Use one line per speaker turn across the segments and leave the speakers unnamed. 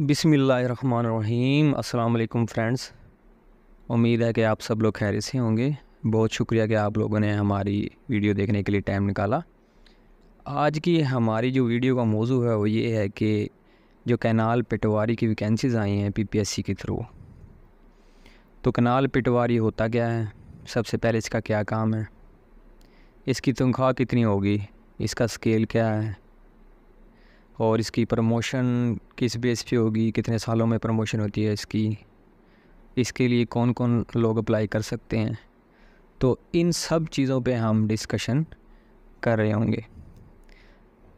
बिसमीम अल्लाम फ्रेंड्स उम्मीद है कि आप सब लोग खैर से होंगे बहुत शुक्रिया कि आप लोगों ने हमारी वीडियो देखने के लिए टाइम निकाला आज की हमारी जो वीडियो का मौजू है वो ये है कि जो कैनाल पिटवारी की वैकेंसीज़ आई हैं पीपीएससी के थ्रू तो कैनाल पिटवारी होता क्या है सबसे पहले इसका क्या काम है इसकी तनख्वाह कितनी होगी इसका स्केल क्या है और इसकी प्रमोशन किस बेस पे होगी कितने सालों में प्रमोशन होती है इसकी इसके लिए कौन कौन लोग अप्लाई कर सकते हैं तो इन सब चीज़ों पे हम डिस्कशन कर रहे होंगे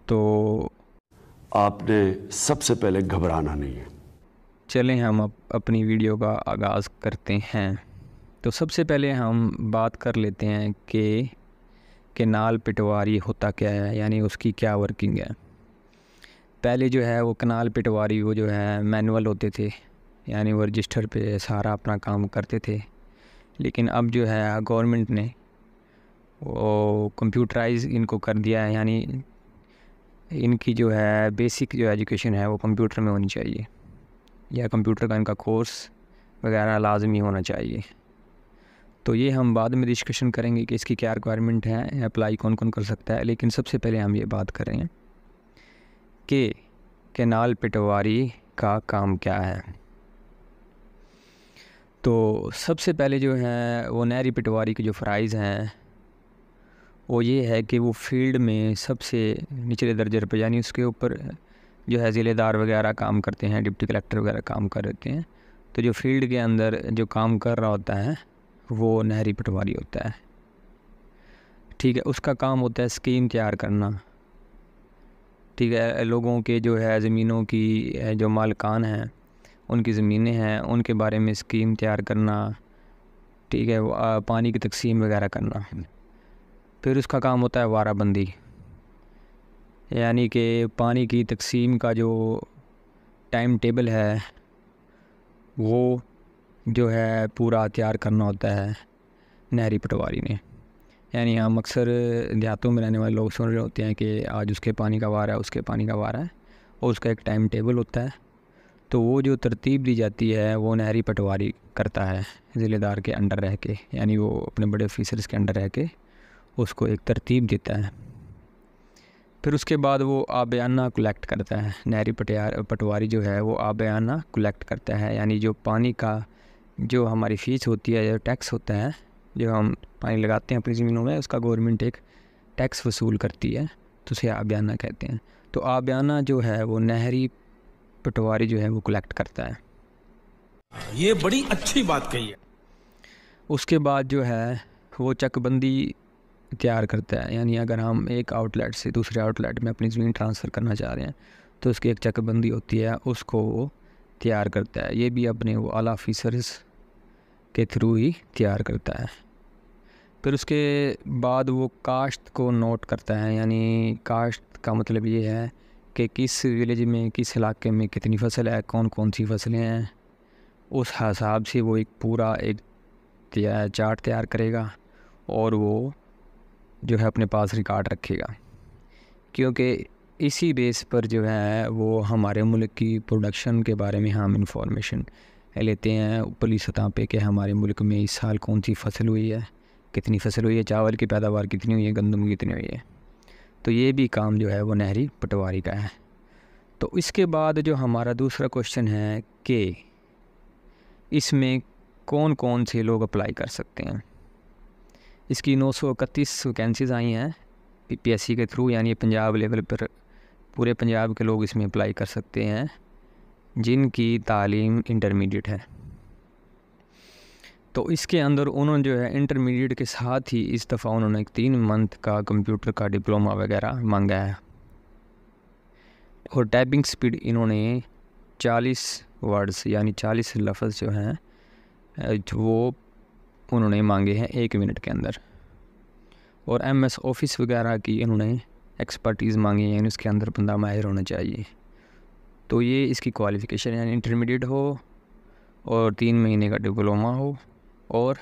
तो आपने सबसे पहले घबराना नहीं है चलें हम अप, अपनी वीडियो का आगाज़ करते हैं तो सबसे पहले हम बात कर लेते हैं कि के नाल पिटवारी होता क्या है यानी उसकी क्या वर्किंग है पहले जो है वो कनाल पिटवारी वो जो है मैनुअल होते थे यानी वो रजिस्टर पे सारा अपना काम करते थे लेकिन अब जो है गवर्नमेंट ने वो कंप्यूटराइज इनको कर दिया है यानी इनकी जो है बेसिक जो एजुकेशन है वो कंप्यूटर में होनी चाहिए या कंप्यूटर का इनका कोर्स वगैरह लाजमी होना चाहिए तो ये हम बाद में डिस्कशन करेंगे कि इसकी क्या रिक्वायरमेंट है अप्लाई कौन कौन कर सकता है लेकिन सबसे पहले हम ये बात कर रहे हैं के केनाल पिटवारी का काम क्या है तो सबसे पहले जो है वो नहरी पिटवारी के जो फ़राइज़ हैं वो ये है कि वो फील्ड में सबसे निचले दर्जे पर यानी उसके ऊपर जो है ज़िलेदार वगैरह काम करते हैं डिप्टी कलेक्टर वगैरह काम करते हैं तो जो फील्ड के अंदर जो काम कर रहा होता है वो नहरी पटवारी होता है ठीक है उसका काम होता है स्कीम तैयार करना ठीक है लोगों के जो है ज़मीनों की जो मालकान हैं उनकी ज़मीनें हैं उनके बारे में स्कीम तैयार करना ठीक है पानी की तकसीम वगैरह करना फिर उसका काम होता है वाराबंदी यानी कि पानी की तकसीम का जो टाइम टेबल है वो जो है पूरा तैयार करना होता है नहरी पटवारी ने यानी हम अक्सर देहातों में रहने वाले लोग सुन रहे होते हैं कि आज उसके पानी का वारा है उसके पानी का वारा है और उसका एक टाइम टेबल होता है तो वो जो तरतीब दी जाती है वो नहरी पटवारी करता है ज़िलेदार के अंडर रह के यानी वो अपने बड़े ऑफिसर्स के अंडर रह के उसको एक तरतीब देता है फिर उसके बाद वो आबयाना कलेक्ट करता है नहरी पटियार पटवारी जो है वो आबयाना कलेक्ट करता है यानी जो पानी का जो हमारी फ़ीस होती है या टैक्स होता है जो हम पानी लगाते हैं अपनी ज़मीनों में उसका गवर्नमेंट एक टैक्स वसूल करती है तो उसे आबियाना कहते हैं तो आबियाना जो है वो नहरी पटवारी जो है वो कलेक्ट करता है ये बड़ी अच्छी बात कही है उसके बाद जो है वो चकबंदी तैयार करता है यानी अगर हम एक आउटलेट से दूसरे आउटलेट में अपनी ज़मीन ट्रांसफ़र करना चाह रहे हैं तो उसकी एक चकबंदी होती है उसको वो तैयार करता है ये भी अपने वो आला ऑफिसर्स के थ्रू ही तैयार करता है फिर उसके बाद वो काश्त को नोट करता है यानी काश्त का मतलब ये है कि किस विलेज में किस इलाके में कितनी फसल है कौन कौन सी फसलें हैं उस हिसाब से वो एक पूरा एक चार्ट तैयार करेगा और वो जो है अपने पास रिकॉर्ड रखेगा क्योंकि इसी बेस पर जो है वो हमारे मुल्क की प्रोडक्शन के बारे में हम इंफॉर्मेशन लेते हैं ऊपरी सतह पे कि हमारे मुल्क में इस साल कौन सी फसल हुई है कितनी फसल हुई है चावल की पैदावार कितनी हुई है गंदम कितनी हुई है तो ये भी काम जो है वो नहरी पटवारी का है तो इसके बाद जो हमारा दूसरा क्वेश्चन है कि इसमें कौन कौन से लोग अप्लाई कर सकते हैं इसकी नौ सौ इकतीस वैकेंसीज आई हैं पी के थ्रू यानी पंजाब लेवल पर पूरे पंजाब के लोग इसमें अप्लाई कर सकते हैं जिनकी तालीम इंटरमीडिएट है तो इसके अंदर उन्होंने जो है इंटरमीडिएट के साथ ही इस दफ़ा उन्होंने तीन मंथ का कंप्यूटर का डिप्लोमा वगैरह मांगा है और टाइपिंग स्पीड इन्होंने 40 वर्ड्स यानी 40 लफज जो हैं वो उन्होंने मांगे हैं एक मिनट के अंदर और एम एस ऑफिस वगैरह की इन्होंने एक्सपर्टीज़ मांगी हैं यानी उसके अंदर बंदा माहिर होना चाहिए तो ये इसकी क्वालिफ़िकेशन यानी इंटरमीडिएट हो और तीन महीने का डिप्लोमा हो और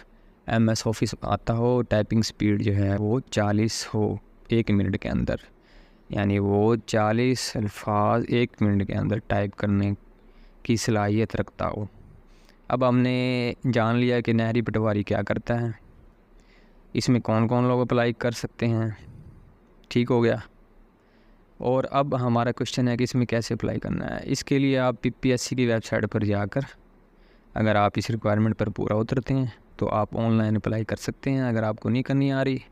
एम एस ऑफिस आता हो टाइपिंग स्पीड जो है वो चालीस हो एक मिनट के अंदर यानी वो चालीस अल्फाज एक मिनट के अंदर टाइप करने की सलाहियत रखता हो अब हमने जान लिया कि नहरी पटवारी क्या करता है इसमें कौन कौन लोग अप्लाई कर सकते हैं ठीक हो गया और अब हमारा क्वेश्चन है कि इसमें कैसे अप्लाई करना है इसके लिए आप पीपीएससी की वेबसाइट पर जाकर अगर आप इस रिक्वायरमेंट पर पूरा उतरते हैं तो आप ऑनलाइन अप्लाई कर सकते हैं अगर आपको नहीं करनी आ रही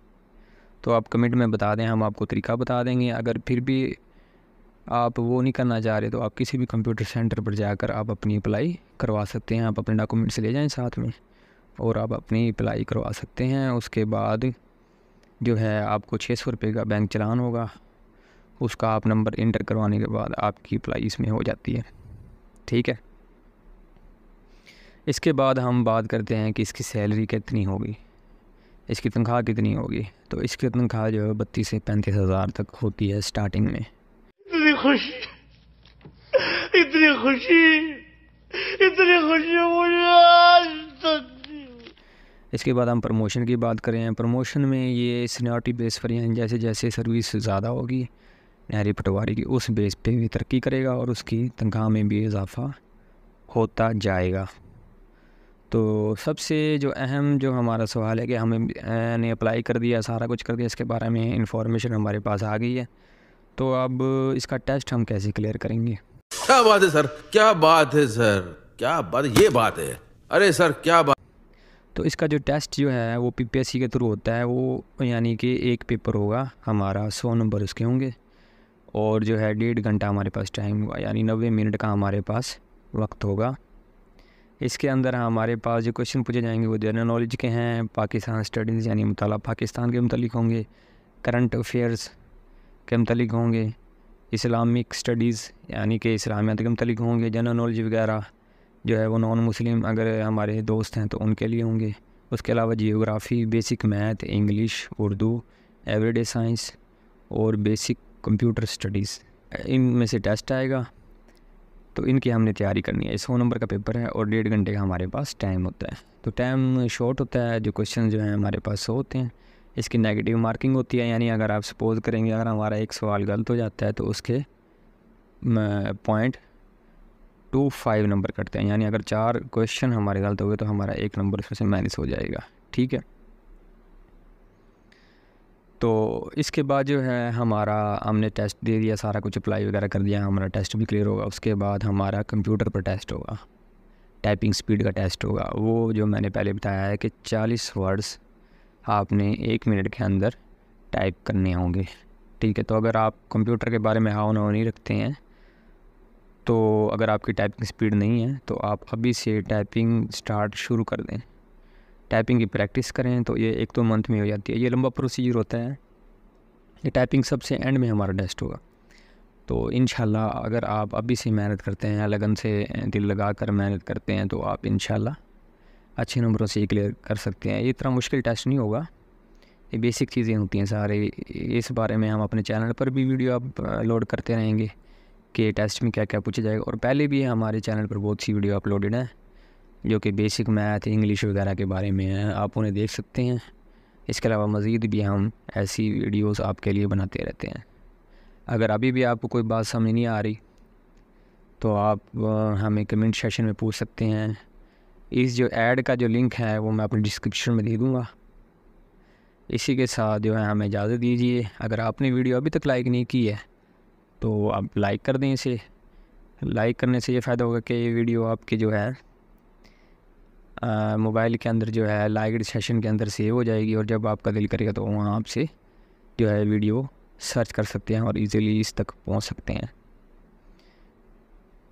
तो आप कमेंट में बता दें हम आपको तरीका बता देंगे अगर फिर भी आप वो नहीं करना चाह रहे तो आप किसी भी कंप्यूटर सेंटर पर जाकर आप अपनी अप्लाई करवा सकते हैं आप अपने डॉक्यूमेंट्स ले जाएं साथ में और आप अपनी अप्लाई करवा सकते हैं उसके बाद जो है आपको छः सौ रुपये का बैंक चलान होगा उसका आप नंबर इंटर करवाने के बाद आपकी अप्लाई इसमें हो जाती है ठीक है इसके बाद हम बात करते हैं कि इसकी सैलरी कितनी होगी इसकी तनख्वाह कितनी होगी तो इसकी तनख्वाह जो है बत्तीस से पैंतीस हज़ार तक होती है स्टार्टिंग में इतनी खुशी इतनी खुशी इतनी खुशी मुझे इसके बाद हम प्रमोशन की बात करें प्रमोशन में ये सीनियरिटी बेस पर यानी जैसे जैसे सर्विस ज़्यादा होगी नहरी पटवारी की उस बेस पे भी तरक्की करेगा और उसकी तनख्वाह में भी इजाफा होता जाएगा तो सबसे जो अहम जो हमारा सवाल है कि हमें अप्लाई कर दिया सारा कुछ कर दिया इसके बारे में इंफॉर्मेशन हमारे पास आ गई है तो अब इसका टेस्ट हम कैसे क्लियर करेंगे क्या बात है सर क्या बात है सर क्या बात ये बात है अरे सर क्या बात तो इसका जो टेस्ट जो है वो पीपीएससी के थ्रू होता है वो यानी कि एक पेपर होगा हमारा सौ नंबर उसके होंगे और जो है डेढ़ घंटा हमारे पास टाइम होगा यानी नब्बे मिनट का हमारे पास वक्त होगा इसके अंदर हमारे पास जो क्वेश्चन पूछे जाएंगे वो जनरल नॉलेज के हैं पाकिस्तान स्टडीज़ यानी मतलब पाकिस्तान के मतलब होंगे करंट अफेयर्स के मतलब होंगे इस्लामिक स्टडीज़ यानी कि इस्लामियात के मतलब होंगे जनरल नॉलेज वगैरह जो है वो नॉन मुस्लिम अगर हमारे दोस्त हैं तो उनके लिए होंगे उसके अलावा geography basic math English Urdu everyday science और बेसिक कंप्यूटर स्टडीज़ इन में से टेस्ट आएगा तो इनकी हमने तैयारी करनी है सौ नंबर का पेपर है और डेढ़ घंटे का हमारे पास टाइम होता है तो टाइम शॉर्ट होता है जो क्वेश्चन जो हैं हमारे पास सौ होते हैं इसकी नेगेटिव मार्किंग होती है यानी अगर आप सपोज करेंगे अगर हमारा एक सवाल गलत हो जाता है तो उसके पॉइंट टू फाइव नंबर कटते हैं यानी अगर चार क्वेश्चन हमारे गलत हो गए तो हमारा एक नंबर उसमें से माइनस हो जाएगा ठीक है तो इसके बाद जो है हमारा हमने टेस्ट दे दिया सारा कुछ अप्लाई वगैरह कर दिया हमारा टेस्ट भी क्लियर होगा उसके बाद हमारा कंप्यूटर पर टेस्ट होगा टाइपिंग स्पीड का टेस्ट होगा वो जो मैंने पहले बताया है कि चालीस वर्ड्स आपने एक मिनट के अंदर टाइप करने होंगे ठीक है तो अगर आप कंप्यूटर के बारे में हाव नाव नहीं रखते हैं तो अगर आपकी टाइपिंग स्पीड नहीं है तो आप अभी से टाइपिंग स्टार्ट शुरू कर दें टाइपिंग की प्रैक्टिस करें तो ये एक दो तो मंथ में हो जाती है ये लंबा प्रोसीजर होता है ये टाइपिंग सबसे एंड में हमारा टेस्ट होगा तो इन अगर आप अभी से मेहनत करते हैं लगन से दिल लगा कर मेहनत करते हैं तो आप इन अच्छे नंबरों से क्लियर कर सकते हैं ये इतना मुश्किल टेस्ट नहीं होगा ये बेसिक चीज़ें होती हैं सारे इस बारे में हम अपने चैनल पर भी वीडियो आप अपलोड करते रहेंगे कि टेस्ट में क्या क्या पूछा जाएगा और पहले भी हमारे चैनल पर बहुत सी वीडियो अपलोडेड हैं जो कि बेसिक मैथ इंग्लिश वगैरह के बारे में है आप उन्हें देख सकते हैं इसके अलावा मज़ीद भी हम ऐसी वीडियोस आपके लिए बनाते रहते हैं अगर अभी भी आपको कोई बात समझ नहीं आ रही तो आप हमें कमेंट सेशन में पूछ सकते हैं इस जो ऐड का जो लिंक है वो मैं अपने डिस्क्रिप्शन में दे दूँगा इसी के साथ जो है हमें इजाज़त दीजिए अगर आपने वीडियो अभी तक लाइक नहीं की है तो आप लाइक कर दें इसे लाइक करने से ये फ़ायदा होगा कि ये वीडियो आपके जो है मोबाइल के अंदर जो है लाइव सेशन के अंदर सेव हो जाएगी और जब आपका दिल करेगा तो वहाँ आपसे जो है वीडियो सर्च कर सकते हैं और इजीली इस तक पहुँच सकते हैं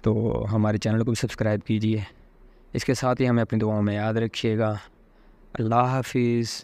तो हमारे चैनल को भी सब्सक्राइब कीजिए इसके साथ ही हमें अपनी दुआओं में याद रखिएगा अल्लाह हाफिज़